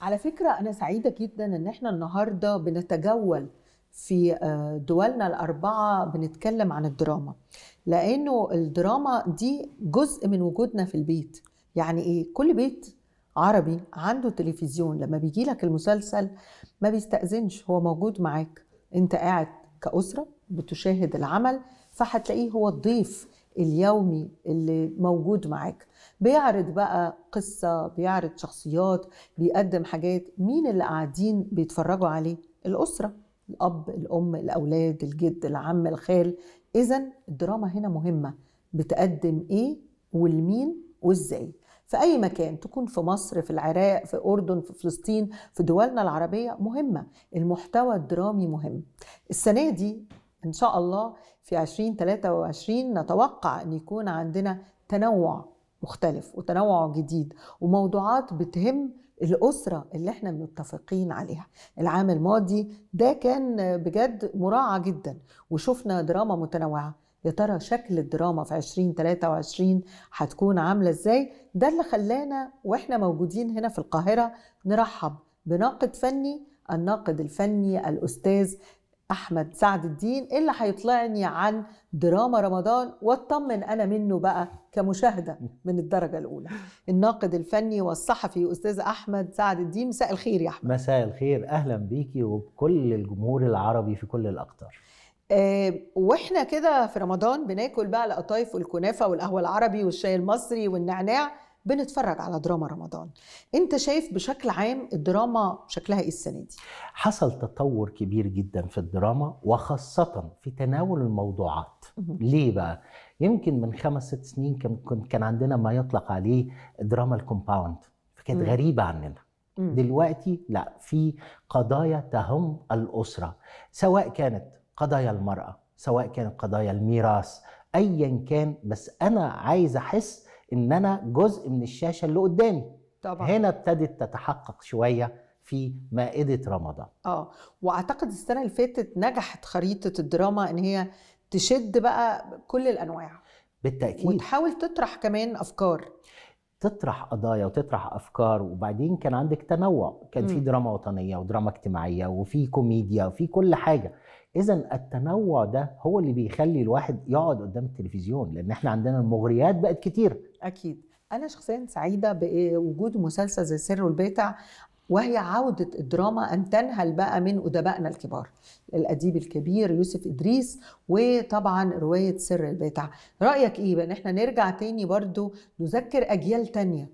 على فكرة أنا سعيدة جدا إن إحنا النهاردة بنتجول في آه، دولنا الأربعة بنتكلم عن الدراما لأنه الدراما دي جزء من وجودنا في البيت يعني إيه؟ كل بيت عربي عنده تلفزيون لما بيجي لك المسلسل ما بيستأذنش هو موجود معاك أنت قاعد كأسرة بتشاهد العمل فهتلاقيه هو الضيف اليومي اللي موجود معاك بيعرض بقى قصة بيعرض شخصيات بيقدم حاجات مين اللي قاعدين بيتفرجوا عليه الأسرة الأب الأم الأولاد الجد العم الخال إذا الدراما هنا مهمة بتقدم إيه والمين وإزاي في أي مكان تكون في مصر في العراق في أردن في فلسطين في دولنا العربية مهمة المحتوى الدرامي مهم السنة دي إن شاء الله في 2023 نتوقع أن يكون عندنا تنوع مختلف وتنوع جديد وموضوعات بتهم الأسرة اللي احنا متفقين عليها العام الماضي ده كان بجد مراعى جدا وشفنا دراما متنوعة يا ترى شكل الدراما في 2023 هتكون عاملة ازاي ده اللي خلانا واحنا موجودين هنا في القاهرة نرحب بناقد فني الناقد الفني الأستاذ احمد سعد الدين اللي هيطلعني عن دراما رمضان واطمن انا منه بقى كمشاهده من الدرجه الاولى الناقد الفني والصحفي استاذ احمد سعد الدين مساء الخير يا احمد مساء الخير اهلا بيكي وبكل الجمهور العربي في كل الاقطار آه واحنا كده في رمضان بناكل بقى القطايف والكنافه والقهوه العربي والشاي المصري والنعناع بنتفرج على دراما رمضان انت شايف بشكل عام الدراما شكلها ايه السنه دي حصل تطور كبير جدا في الدراما وخاصه في تناول الموضوعات ليه بقى يمكن من خمس ست سنين كان كان عندنا ما يطلق عليه دراما الكومباوند فكانت غريبه عننا دلوقتي لا في قضايا تهم الاسره سواء كانت قضايا المراه سواء كانت قضايا الميراث ايا كان بس انا عايز احس ان انا جزء من الشاشه اللي قدامي طبعا هنا ابتدت تتحقق شويه في مائده رمضان اه واعتقد السنه اللي فاتت نجحت خريطه الدراما ان هي تشد بقى كل الانواع بالتاكيد وتحاول تطرح كمان افكار تطرح قضايا وتطرح افكار وبعدين كان عندك تنوع كان في دراما وطنيه ودراما اجتماعيه وفي كوميديا وفي كل حاجه اذا التنوع ده هو اللي بيخلي الواحد يقعد قدام التلفزيون لان احنا عندنا المغريات بقت كتير اكيد انا شخصيا سعيده بوجود مسلسل زي سر البيتع وهي عودة الدراما أن تنهل بقى من أدبائنا الكبار الأديب الكبير يوسف إدريس وطبعا رواية سر البيتع رأيك إيه بأن احنا نرجع تاني برضو نذكر أجيال تانية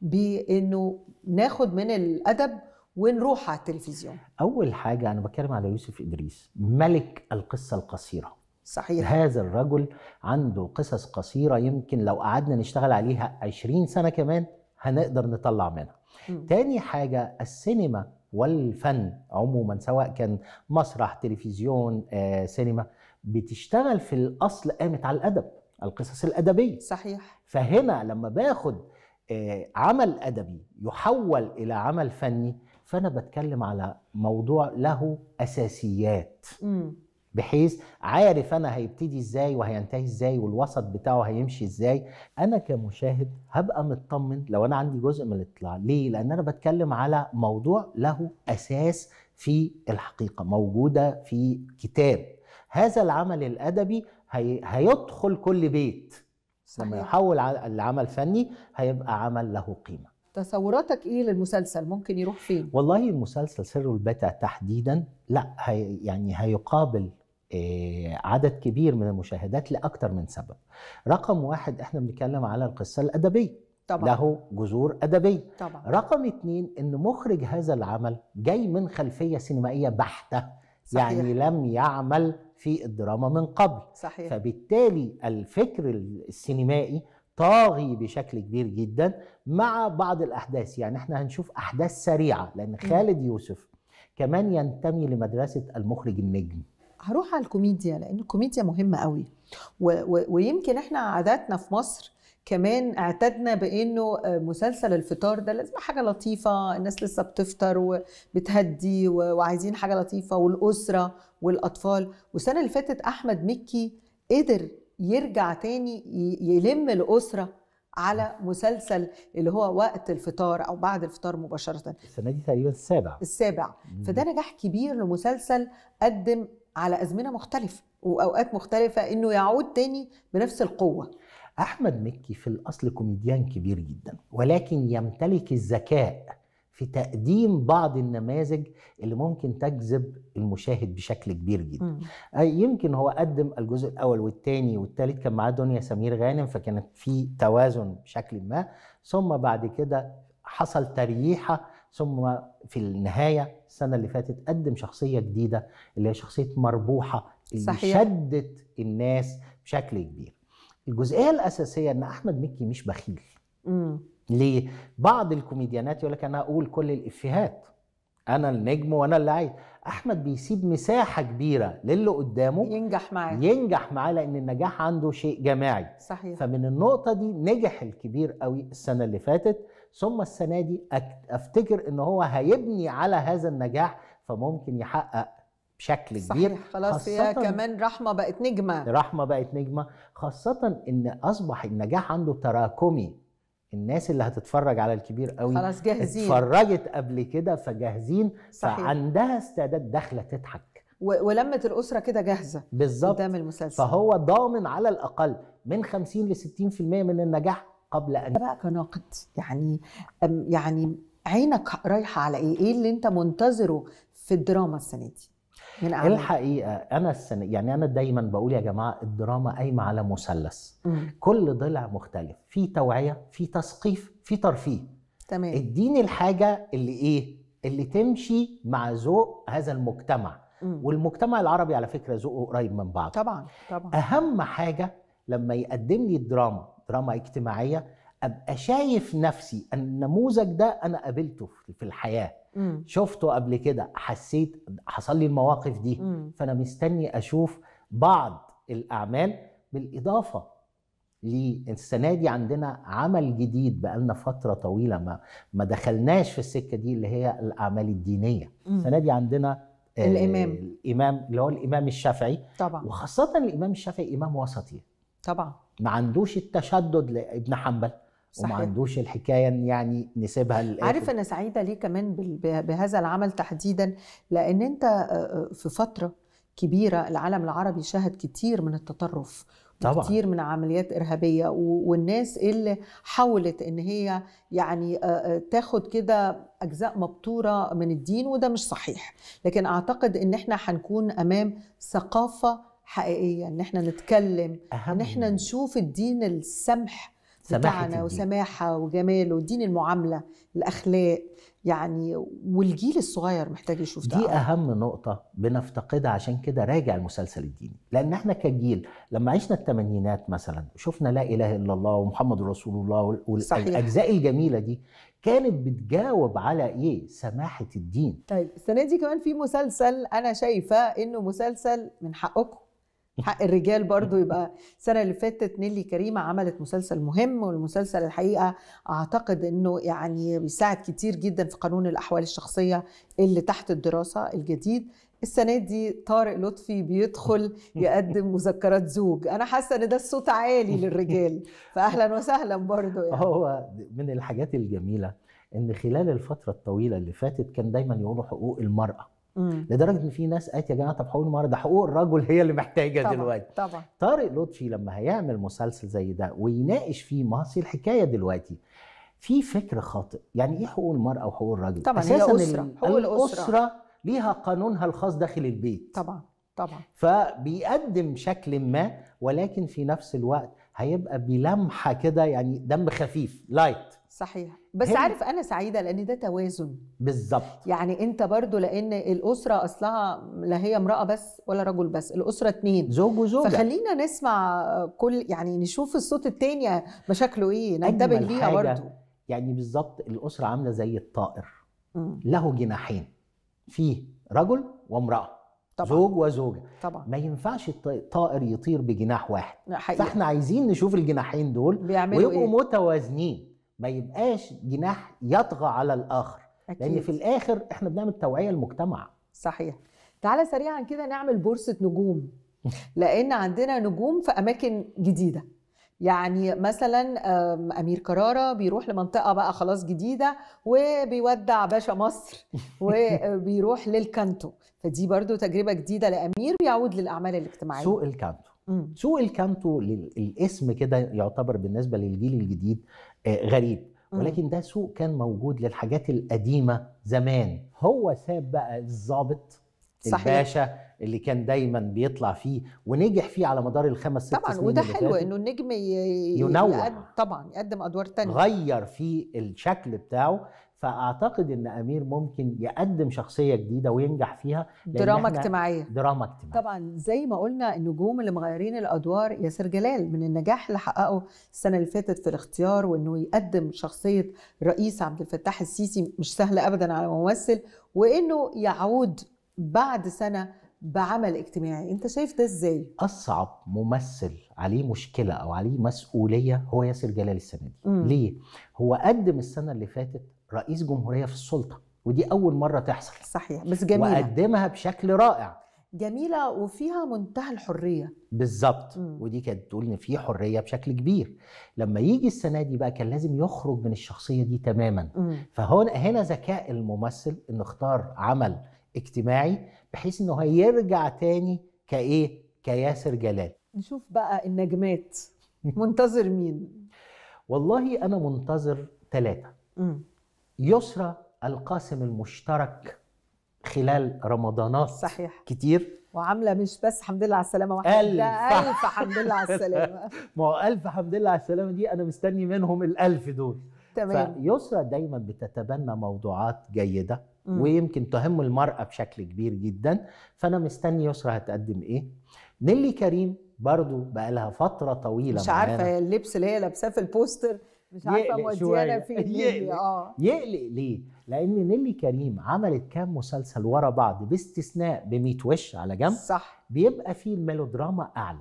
بأنه ناخد من الأدب ونروح على التلفزيون أول حاجة أنا بتكلم على يوسف إدريس ملك القصة القصيرة صحيح هذا الرجل عنده قصص قصيرة يمكن لو قعدنا نشتغل عليها 20 سنة كمان هنقدر نطلع منها م. تاني حاجة السينما والفن عموما سواء كان مسرح تلفزيون آه، سينما بتشتغل في الأصل قامت على الأدب القصص الأدبية صحيح فهنا لما باخد آه، عمل أدبي يحول إلى عمل فني فأنا بتكلم على موضوع له أساسيات م. بحيث عارف انا هيبتدي ازاي وهينتهي ازاي والوسط بتاعه هيمشي ازاي انا كمشاهد هبقى مطمن لو انا عندي جزء من الاطلاع ليه لان انا بتكلم على موضوع له اساس في الحقيقه موجوده في كتاب هذا العمل الادبي هي... هيدخل كل بيت لما يحول العمل فني هيبقى عمل له قيمه تصوراتك ايه للمسلسل ممكن يروح فين والله المسلسل سر البتع تحديدا لا هي يعني هيقابل آه، عدد كبير من المشاهدات لاكثر من سبب. رقم واحد احنا بنتكلم على القصه الادبيه. طبعا. له جذور أدبية طبعا. رقم اتنين أن مخرج هذا العمل جاي من خلفية سينمائية بحتة صحيح. يعني لم يعمل في الدراما من قبل صحيح. فبالتالي الفكر السينمائي طاغي بشكل كبير جدا مع بعض الأحداث يعني احنا هنشوف أحداث سريعة لأن خالد يوسف كمان ينتمي لمدرسة المخرج النجم هروح على الكوميديا لان الكوميديا مهمه قوي و و ويمكن احنا عاداتنا في مصر كمان اعتدنا بانه آه، مسلسل الفطار ده لازم حاجه لطيفه الناس لسه بتفطر وبتهدي وعايزين حاجه لطيفه والاسره والاطفال والسنه اللي فاتت احمد مكي قدر يرجع تاني يلم الاسره على مسلسل اللي هو وقت الفطار او بعد الفطار مباشره السنه دي تقريبا السابع السابع فده نجاح كبير لمسلسل قدم على ازمنه مختلفه واوقات مختلفه انه يعود تاني بنفس القوه احمد مكي في الاصل كوميديان كبير جدا ولكن يمتلك الذكاء في تقديم بعض النماذج اللي ممكن تجذب المشاهد بشكل كبير جدا م. يمكن هو قدم الجزء الاول والثاني والثالث كان معاه دنيا سمير غانم فكانت في توازن بشكل ما ثم بعد كده حصل تريحه ثم في النهايه السنه اللي فاتت قدم شخصيه جديده اللي هي شخصيه مربوحه اللي صحيح. شدت الناس بشكل كبير الجزئيه الاساسيه ان احمد مكي مش بخيل امم ليه بعض الكوميديانات يقول لك انا اقول كل الافيهات انا النجم وانا اللي عايز احمد بيسيب مساحه كبيره للي قدامه ينجح معاه ينجح معاه لان النجاح عنده شيء جماعي صحيح فمن النقطه دي نجح الكبير قوي السنه اللي فاتت ثم السنه دي افتكر ان هو هيبني على هذا النجاح فممكن يحقق بشكل كبير صحيح خلاص هي كمان رحمه بقت نجمه رحمه بقت نجمه خاصه ان اصبح النجاح عنده تراكمي الناس اللي هتتفرج على الكبير قوي خلاص جاهزين اتفرجت قبل كده فجاهزين صحيح. فعندها استعداد داخله تضحك ولمة الأسرة كده جاهزة بالظبط قدام المسلسل فهو ضامن على الأقل من 50 ل 60% من النجاح قبل أن بقى كناقد يعني يعني عينك رايحة على إيه؟ إيه اللي أنت منتظره في الدراما السنة دي؟ من إيه أعمل. الحقيقه انا السنه يعني انا دايما بقول يا جماعه الدراما قايمه على مثلث كل ضلع مختلف في توعيه في تثقيف في ترفيه تمام اديني الحاجه اللي ايه اللي تمشي مع ذوق هذا المجتمع م. والمجتمع العربي على فكره ذوقه قريب من بعض طبعا طبعا اهم حاجه لما يقدم لي الدراما دراما اجتماعيه ابقى شايف نفسي النموذج ده انا قابلته في الحياه مم. شفته قبل كده حسيت حصل لي المواقف دي مم. فانا مستني اشوف بعض الاعمال بالاضافه للسنه دي عندنا عمل جديد بقالنا فتره طويله ما ما دخلناش في السكه دي اللي هي الاعمال الدينيه السنه دي عندنا آه، الامام الامام اللي هو الامام الشافعي طبعا وخاصه الامام الشافعي امام وسطي طبعا ما عندوش التشدد لابن حنبل صحيح. وما عندوش الحكايه يعني نسيبها للاخر عارف انا سعيده ليه كمان بهذا العمل تحديدا لان انت آه، آه، في فتره كبيره العالم العربي شهد كتير من التطرف طبعا. كتير من عمليات إرهابية والناس اللي حاولت إن هي يعني آه، تاخد كده أجزاء مبتورة من الدين وده مش صحيح لكن أعتقد إن إحنا هنكون أمام ثقافة حقيقية إن إحنا نتكلم أهم. إن إحنا نشوف الدين السمح بتاعنا وسماحة وجمال ودين المعاملة الأخلاق يعني والجيل الصغير محتاج يشوف ده دي أهم نقطة بنفتقدها عشان كده راجع المسلسل الديني لأن احنا كجيل لما عشنا الثمانينات مثلا شفنا لا إله إلا الله ومحمد رسول الله والأجزاء الجميلة دي كانت بتجاوب على ايه سماحه الدين طيب السنه دي كمان في مسلسل انا شايفه انه مسلسل من حقكم حق الرجال برضو يبقى السنه اللي فاتت نيلي كريمه عملت مسلسل مهم والمسلسل الحقيقه اعتقد انه يعني بيساعد كتير جدا في قانون الاحوال الشخصيه اللي تحت الدراسه الجديد السنه دي طارق لطفي بيدخل يقدم مذكرات زوج انا حاسه ان ده الصوت عالي للرجال فاهلا وسهلا برضو يعني. هو من الحاجات الجميله ان خلال الفتره الطويله اللي فاتت كان دايما يقولوا حقوق المراه لدرجه ان في ناس قالت يا جماعه طب حقوق المرأة ده حقوق الرجل هي اللي محتاجه طبعًا دلوقتي طبعا طارق لطفي لما هيعمل مسلسل زي ده ويناقش فيه مصر الحكايه دلوقتي في فكر خاطئ يعني ايه حقوق المراه وحقوق الرجل طبعا اساسا هي أسرة. حقوق الاسره ليها قانونها الخاص داخل البيت طبعا طبعا فبيقدم شكل ما ولكن في نفس الوقت هيبقى بلمحه كده يعني دم خفيف لايت صحيح بس هم... عارف انا سعيده لان ده توازن بالظبط يعني انت برضو لان الاسره اصلها لا هي امراه بس ولا رجل بس الاسره اتنين زوج وزوجه فخلينا نسمع كل يعني نشوف الصوت التاني مشاكله ايه ننتبه ليها برضو يعني بالظبط الاسره عامله زي الطائر م. له جناحين فيه رجل وامراه طبعا. زوج وزوجه طبعا ما ينفعش الطائر يطير بجناح واحد حقيقة. فاحنا عايزين نشوف الجناحين دول ويبقوا إيه؟ متوازنين ما يبقاش جناح يطغى على الاخر أكيد. لان في الاخر احنا بنعمل توعيه للمجتمع صحيح تعالى سريعا كده نعمل بورصه نجوم لان عندنا نجوم في اماكن جديده يعني مثلا امير كراره بيروح لمنطقه بقى خلاص جديده وبيودع باشا مصر وبيروح للكانتو فدي برضو تجربه جديده لامير بيعود للاعمال الاجتماعيه سوق الكانتو سوق الكانتو الاسم كده يعتبر بالنسبه للجيل الجديد آه، غريب ولكن ده سوق كان موجود للحاجات القديمه زمان هو ساب بقى الظابط الباشا اللي كان دايما بيطلع فيه ونجح فيه على مدار الخمس ست طبعا سنين وده حلو انه النجم ي... ينوع طبعا يقدم ادوار تانية غير في الشكل بتاعه فاعتقد ان امير ممكن يقدم شخصيه جديده وينجح فيها دراما اجتماعيه دراما اجتماعيه طبعا زي ما قلنا النجوم اللي مغيرين الادوار ياسر جلال من النجاح اللي حققه السنه اللي فاتت في الاختيار وانه يقدم شخصيه رئيس عبد الفتاح السيسي مش سهله ابدا على ممثل وانه يعود بعد سنه بعمل اجتماعي انت شايف ده ازاي اصعب ممثل عليه مشكله او عليه مسؤوليه هو ياسر جلال السنه دي م. ليه هو قدم السنه اللي فاتت رئيس جمهوريه في السلطه ودي اول مره تحصل صحيح بس جميله وقدمها بشكل رائع جميله وفيها منتهى الحريه بالظبط ودي كانت تقول ان في حريه بشكل كبير لما يجي السنه دي بقى كان لازم يخرج من الشخصيه دي تماما مم. فهنا هنا ذكاء الممثل انه اختار عمل اجتماعي بحيث انه هيرجع تاني كايه كياسر جلال نشوف بقى النجمات منتظر مين والله انا منتظر ثلاثه يسرى القاسم المشترك خلال رمضانات صحيح كتير وعامله مش بس حمد لله على السلامه واحده ألف. ألف حمد لله على السلامه ما هو ألف حمد لله على السلامه دي أنا مستني منهم الألف دول تمام فيسرى دايما بتتبنى موضوعات جيدة م. ويمكن تهم المرأة بشكل كبير جدا فأنا مستني يسرى هتقدم إيه نيلي كريم برضو بقى لها فترة طويلة مش عارفة اللبس اللي هي لابساه في البوستر مش عارفه موديانا في نيلي إيه، اه يقلق ليه؟ لان نيلي كريم عملت كام مسلسل ورا بعض باستثناء ب وش على جنب صح بيبقى فيه الميلودراما اعلى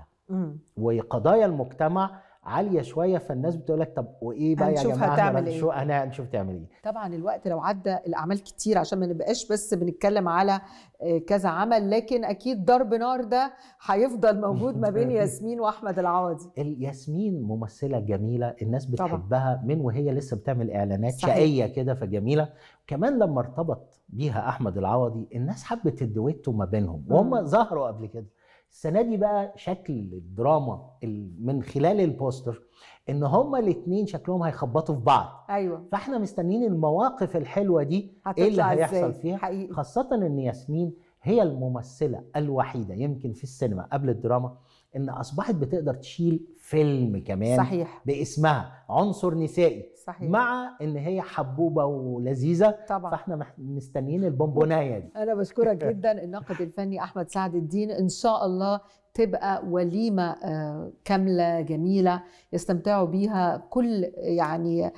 وقضايا المجتمع عاليه شويه فالناس بتقول لك طب وايه بقى يا جماعه هتعمل ايه؟ انا هنشوف تعمل ايه طبعا الوقت لو عدى الاعمال كتير عشان ما نبقاش بس بنتكلم على آه، كذا عمل لكن اكيد ضرب نار ده هيفضل موجود ما بين ياسمين واحمد العوضي ياسمين ممثله جميله الناس بتحبها من وهي لسه بتعمل اعلانات شقيه كده فجميله كمان لما ارتبط بيها احمد العوضي الناس حبت الدويتو ما بينهم وهم ظهروا قبل كده السنه دي بقى شكل الدراما من خلال البوستر ان هما الاثنين شكلهم هيخبطوا في بعض ايوه فاحنا مستنيين المواقف الحلوه دي ايه اللي هيحصل زي. فيها حقيقي. خاصه ان ياسمين هي الممثله الوحيده يمكن في السينما قبل الدراما ان اصبحت بتقدر تشيل فيلم كمان صحيح. باسمها عنصر نسائي صحيح. مع ان هي حبوبه ولذيذه طبعا فاحنا مستنيين البونبونايه دي انا بشكرك جدا الناقد الفني احمد سعد الدين ان شاء الله تبقى وليمه آه، كامله جميله يستمتعوا بيها كل يعني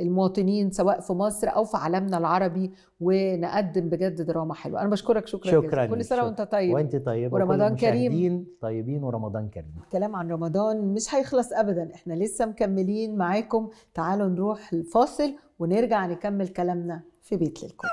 المواطنين سواء في مصر او في عالمنا العربي ونقدم بجد دراما حلوه انا بشكرك شكرا شكرا جزيلا. كل سنه وانت طيب وانت طيب ورمضان كريم طيبين ورمضان كريم الكلام عن رمضان مش هيخلص ابدا احنا لسه مكملين معاكم تعالوا نروح الفاصل ونرجع نكمل كلامنا في بيت للكل